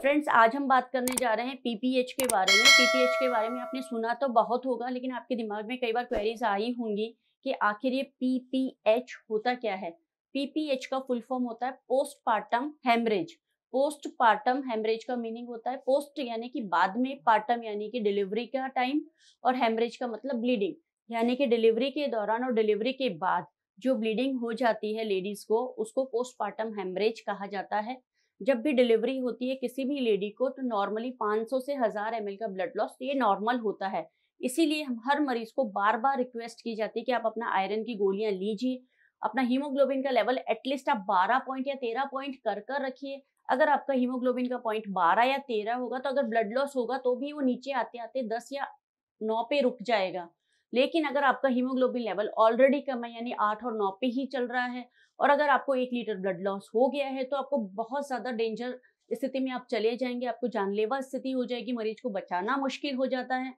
friends आज हम बात करने जा रहे हैं पीपीएच के बारे में पीपीएच के बारे में आपने सुना तो बहुत होगा लेकिन आपके दिमाग में कई बार क्वेरीज आई होंगी कि आखिर ये पीपीएच होता क्या है पीपीएच का फुल फॉर्म होता है पोस्टपार्टम हेमरेज पोस्टपार्टम हेमरेज का मीनिंग होता है पोस्ट यानी कि बाद में पार्टम यानी कि डिलीवरी का टाइम और हेमरेज का मतलब ब्लीडिंग यानी कि डिलीवरी के दौरान और डिलीवरी के बाद जो ब्लीडिंग हो जाती है लेडीज को उसको पोस्टपार्टम हेमरेज कहा जाता है जब भी डिलीवरी होती है किसी भी लेडी को तो नॉर्मली 500 से हज़ार एम का ब्लड लॉस तो ये नॉर्मल होता है इसीलिए हम हर मरीज को बार बार रिक्वेस्ट की जाती है कि आप अपना आयरन की गोलियां लीजिए अपना हीमोग्लोबिन का लेवल एटलीस्ट आप 12 पॉइंट या 13 पॉइंट कर कर रखिए अगर आपका हीमोग्लोबिन का पॉइंट 12 या 13 होगा तो अगर ब्लड लॉस होगा तो भी वो नीचे आते आते 10 या 9 पे रुक जाएगा लेकिन अगर आपका हीमोग्लोबिन लेवल ऑलरेडी कम है यानी आठ और नौ पे ही चल रहा है और अगर आपको एक लीटर ब्लड लॉस हो गया है तो आपको बहुत ज़्यादा डेंजर स्थिति में आप चले जाएंगे आपको जानलेवा स्थिति हो जाएगी मरीज को बचाना मुश्किल हो जाता है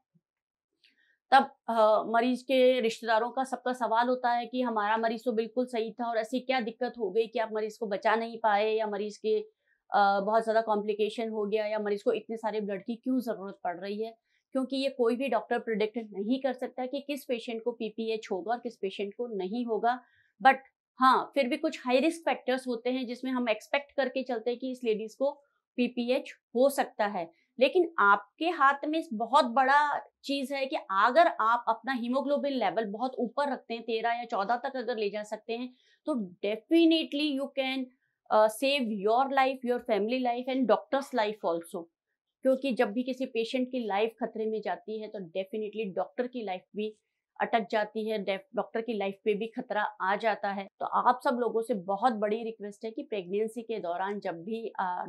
तब आ, मरीज के रिश्तेदारों का सबका सवाल होता है कि हमारा मरीज तो बिल्कुल सही था और ऐसी क्या दिक्कत हो गई कि आप मरीज को बचा नहीं पाए या मरीज के आ, बहुत ज़्यादा कॉम्प्लिकेशन हो गया या मरीज को इतने सारे ब्लड की क्यों ज़रूरत पड़ रही है क्योंकि ये कोई भी डॉक्टर प्रिडिक्ट नहीं कर सकता कि किस पेशेंट को पीपीएच होगा और किस पेशेंट को नहीं होगा बट हाँ फिर भी कुछ हाई रिस्क फैक्टर्स होते हैं जिसमें हम एक्सपेक्ट करके चलते हैं कि इस लेडीज को पीपीएच हो सकता है लेकिन आपके हाथ में बहुत बड़ा चीज है कि अगर आप अपना हीमोग्लोबिन लेवल बहुत ऊपर रखते हैं तेरह या चौदह तक अगर ले जा सकते हैं तो definitely you can save your life your family life and doctors life also क्योंकि जब भी किसी पेशेंट की लाइफ खतरे में जाती है तो डेफिनेटली डॉक्टर की लाइफ भी अटक जाती है डॉक्टर की लाइफ पे भी खतरा आ जाता है तो आप सब लोगों से बहुत बड़ी रिक्वेस्ट है कि प्रेगनेंसी के दौरान जब भी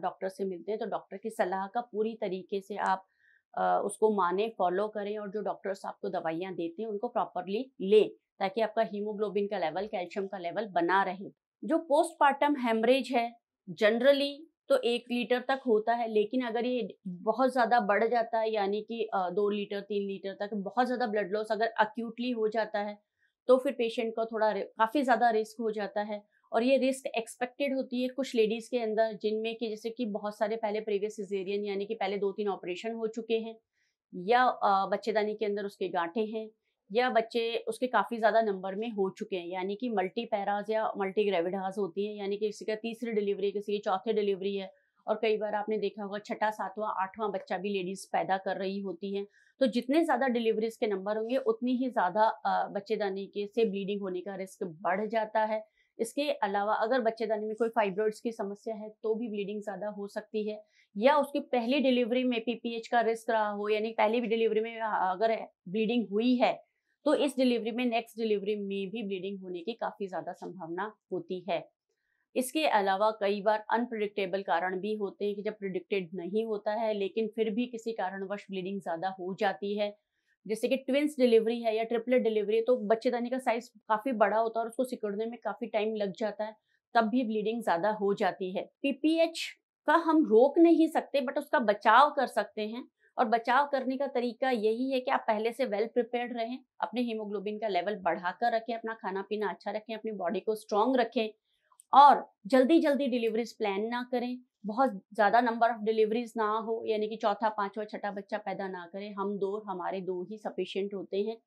डॉक्टर से मिलते हैं तो डॉक्टर की सलाह का पूरी तरीके से आप आ, उसको माने फॉलो करें और जो डॉक्टर्स आपको दवाइयाँ देते हैं उनको प्रॉपरली लें ताकि आपका हीमोग्लोबिन का लेवल कैल्शियम का लेवल बना रहे जो पोस्टमार्टम हेमरेज है जनरली तो एक लीटर तक होता है लेकिन अगर ये बहुत ज़्यादा बढ़ जाता है यानी कि दो लीटर तीन लीटर तक बहुत ज़्यादा ब्लड लॉस अगर अक्यूटली हो जाता है तो फिर पेशेंट को थोड़ा काफ़ी ज़्यादा रिस्क हो जाता है और ये रिस्क एक्सपेक्टेड होती है कुछ लेडीज़ के अंदर जिनमें कि जैसे कि बहुत सारे पहले प्रीवियस सिजेरियन यानी कि पहले दो तीन ऑपरेशन हो चुके हैं या बच्चेदानी के अंदर उसके गांठे हैं या बच्चे उसके काफ़ी ज़्यादा नंबर में हो चुके हैं यानी कि मल्टी पैराज या मल्टी ग्रेविडाज होती हैं यानी कि किसी का तीसरी डिलीवरी किसी की चौथी डिलीवरी है और कई बार आपने देखा होगा छठा सातवां आठवां बच्चा भी लेडीज पैदा कर रही होती हैं तो जितने ज़्यादा डिलीवरीज के नंबर होंगे उतनी ही ज़्यादा बच्चेदानी के से ब्लीडिंग होने का रिस्क बढ़ जाता है इसके अलावा अगर बच्चेदानी में कोई फाइब्रॉइड्स की समस्या है तो भी ब्लीडिंग ज़्यादा हो सकती है या उसकी पहली डिलीवरी में पीपीएच का रिस्क रहा हो यानी पहली डिलीवरी में अगर ब्लीडिंग हुई है तो इस डिलीवरी में नेक्स्ट डिलीवरी में भी ब्लीडिंग होने की काफ़ी ज़्यादा संभावना होती है इसके अलावा कई बार अनप्रिडिक्टेबल कारण भी होते हैं कि जब प्रिडिक्टेड नहीं होता है लेकिन फिर भी किसी कारणवश ब्लीडिंग ज़्यादा हो जाती है जैसे कि ट्विंस डिलीवरी है या ट्रिपलेट डिलीवरी है तो बच्चेदानी का साइज काफ़ी बड़ा होता है और उसको सिकुड़ने में काफ़ी टाइम लग जाता है तब भी ब्लीडिंग ज़्यादा हो जाती है पीपीएच का हम रोक नहीं सकते बट उसका बचाव कर सकते हैं और बचाव करने का तरीका यही है कि आप पहले से वेल प्रिपेयर्ड रहें अपने हीमोग्लोबिन का लेवल बढ़ाकर रखें अपना खाना पीना अच्छा रखें अपनी बॉडी को स्ट्रांग रखें और जल्दी जल्दी डिलीवरीज प्लान ना करें बहुत ज़्यादा नंबर ऑफ डिलीवरीज ना हो यानी कि चौथा पांचवा छठा बच्चा पैदा ना करें हम दो हमारे दो ही सफिशियंट होते हैं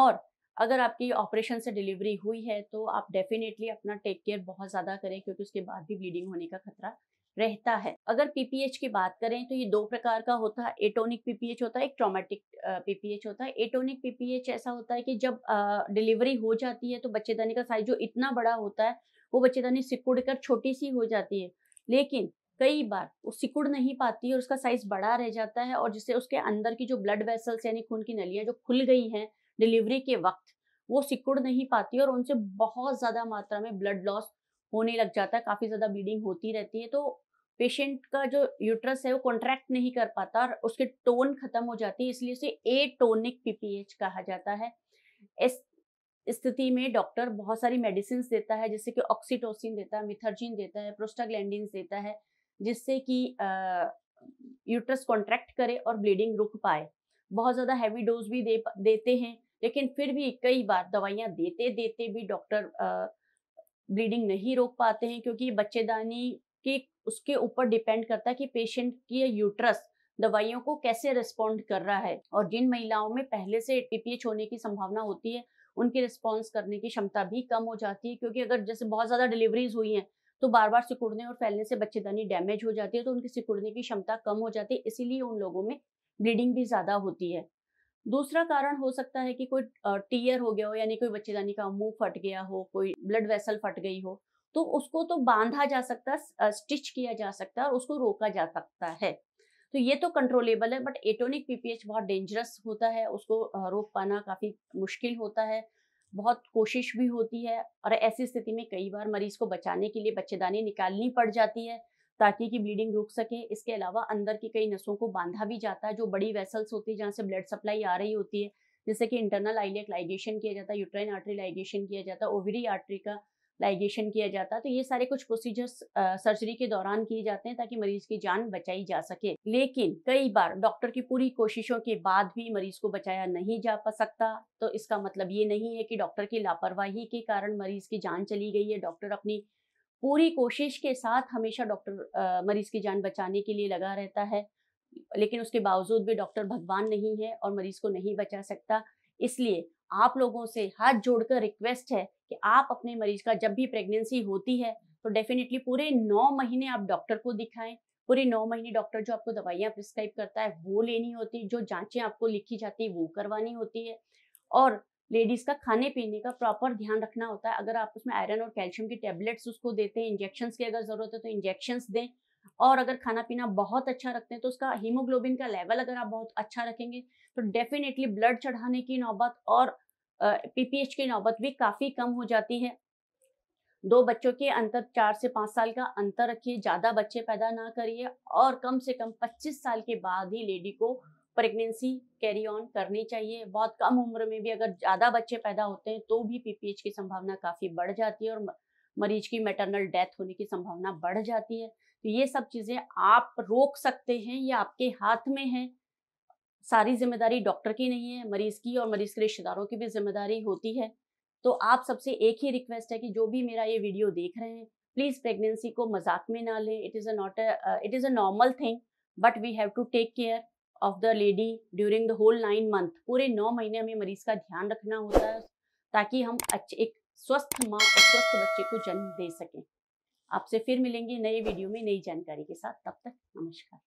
और अगर आपकी ऑपरेशन से डिलीवरी हुई है तो आप डेफिनेटली अपना टेक केयर बहुत ज़्यादा करें क्योंकि उसके बाद भी ब्लीडिंग होने का खतरा रहता है अगर पीपीएच की बात करें तो ये दो प्रकार का होता है एटोनिक पीपीएच होता है एक ट्रोमेटिक पीपीएच होता है एटोनिक पीपीएच ऐसा होता है कि जब डिलीवरी हो जाती है तो बच्चेदानी का साइज जो इतना बड़ा होता है वो बच्चेदानी सिकुड़ कर छोटी सी हो जाती है लेकिन कई बार वो सिकुड़ नहीं पाती है और उसका साइज बड़ा रह जाता है और जिससे उसके अंदर की जो ब्लड वेसल्स यानी खून की नलियाँ जो खुल गई हैं डिलीवरी के वक्त वो सिकुड़ नहीं पाती और उनसे बहुत ज़्यादा मात्रा में ब्लड लॉस होने लग जाता है काफ़ी ज़्यादा ब्लीडिंग होती रहती है तो पेशेंट का जो यूट्रस है वो कॉन्ट्रैक्ट नहीं कर पाता और उसके टोन खत्म हो जाती है इसलिए उसे ए टोनिक पीपीएच कहा जाता है इस स्थिति में डॉक्टर बहुत सारी मेडिसिन देता है जैसे कि ऑक्सीटोसिन देता है मिथर्जिन देता है प्रोस्टाग्लैंडिन देता है जिससे कि यूट्रस कॉन्ट्रैक्ट करे और ब्लीडिंग रुक पाए बहुत ज़्यादा हैवी डोज भी दे देते हैं लेकिन फिर भी कई बार दवाइयाँ देते देते भी डॉक्टर ब्लीडिंग नहीं रोक पाते हैं क्योंकि बच्चेदानी कि उसके ऊपर डिपेंड करता है कि पेशेंट की यूट्रस दवाइयों को कैसे रिस्पॉन्ड कर रहा है और जिन महिलाओं में पहले से टीपीएच होने की संभावना होती है उनकी रिस्पॉन्स करने की क्षमता भी कम हो जाती है क्योंकि अगर जैसे बहुत ज़्यादा डिलीवरीज हुई हैं तो बार बार सिकुड़ने और फैलने से बच्चेदानी डैमेज हो जाती है तो उनकी सिकुड़ने की क्षमता कम हो जाती है इसीलिए उन लोगों में ब्लीडिंग भी ज़्यादा होती है दूसरा कारण हो सकता है कि कोई टीयर हो गया हो यानी कोई बच्चेदानी का मुंह फट गया हो कोई ब्लड वेसल फट गई हो तो उसको तो बांधा जा सकता है स्टिच किया जा सकता है और उसको रोका जा सकता है तो ये तो कंट्रोलेबल है बट एटोनिक पीपीएच बहुत डेंजरस होता है उसको रोक पाना काफ़ी मुश्किल होता है बहुत कोशिश भी होती है और ऐसी स्थिति में कई बार मरीज को बचाने के लिए बच्चेदानी निकालनी पड़ जाती है ताकि कि ब्लीडिंग रुक सके इसके अलावा अंदर की कई नसों को बांधा भी जाता है जो बड़ी वेसल्स होती है जहाँ से ब्लड सप्लाई आ रही होती है जैसे कि इंटरनल आइलियक लाइगेशन किया जाता है यूट्राइन आर्टरी लाइगेशन किया जाता है ओवरी आर्टरी का लाइगेशन किया जाता तो ये सारे कुछ प्रोसीजर्स सर्जरी के दौरान किए जाते हैं ताकि मरीज की जान बचाई जा सके लेकिन कई बार डॉक्टर की पूरी कोशिशों के बाद भी मरीज को बचाया नहीं जा पा सकता तो इसका मतलब ये नहीं है कि डॉक्टर की लापरवाही के कारण मरीज की जान चली गई है डॉक्टर अपनी पूरी कोशिश के साथ हमेशा डॉक्टर मरीज की जान बचाने के लिए लगा रहता है लेकिन उसके बावजूद भी डॉक्टर भगवान नहीं है और मरीज को नहीं बचा सकता इसलिए आप लोगों से हाथ जोड़कर रिक्वेस्ट है कि आप अपने मरीज का जब भी प्रेगनेंसी होती है तो डेफिनेटली पूरे नौ महीने आप डॉक्टर को दिखाएं पूरे नौ महीने डॉक्टर जो आपको दवाइयाँ प्रिस्क्राइब करता है वो लेनी होती है जो जाँचें आपको लिखी जाती है वो करवानी होती है और लेडीज का खाने पीने का प्रॉपर ध्यान रखना होता है अगर आप उसमें आयरन और कैल्शियम की टेबलेट्स उसको देते हैं इंजेक्शन की अगर ज़रूरत है तो इंजेक्शन दें और अगर खाना पीना बहुत अच्छा रखते हैं तो उसका हीमोग्लोबिन का लेवल अगर आप बहुत अच्छा रखेंगे तो डेफिनेटली ब्लड चढ़ाने की नौबत और पीपीएच की नौबत भी काफ़ी कम हो जाती है दो बच्चों के अंतर चार से पांच साल का अंतर रखिए ज़्यादा बच्चे पैदा ना करिए और कम से कम पच्चीस साल के बाद ही लेडी को प्रेगनेंसी कैरी ऑन करनी चाहिए बहुत कम उम्र में भी अगर ज़्यादा बच्चे पैदा होते हैं तो भी पीपीएच की संभावना काफ़ी बढ़ जाती है और मरीज की मेटरनल डेथ होने की संभावना बढ़ जाती है तो ये सब चीज़ें आप रोक सकते हैं ये आपके हाथ में है सारी जिम्मेदारी डॉक्टर की नहीं है मरीज की और मरीज के रिश्तेदारों की भी जिम्मेदारी होती है तो आप सबसे एक ही रिक्वेस्ट है कि जो भी मेरा ये वीडियो देख रहे हैं प्लीज़ प्रेगनेंसी को मजाक में ना लें it is a not a it is a normal thing but we have to take care of the lady during the whole nine month पूरे नौ महीने हमें मरीज का ध्यान रखना होता है ताकि हम अच्छे एक स्वस्थ माँ और स्वस्थ बच्चे को जन्म दे सकें आपसे फिर मिलेंगे नए वीडियो में नई जानकारी के साथ तब तक नमस्कार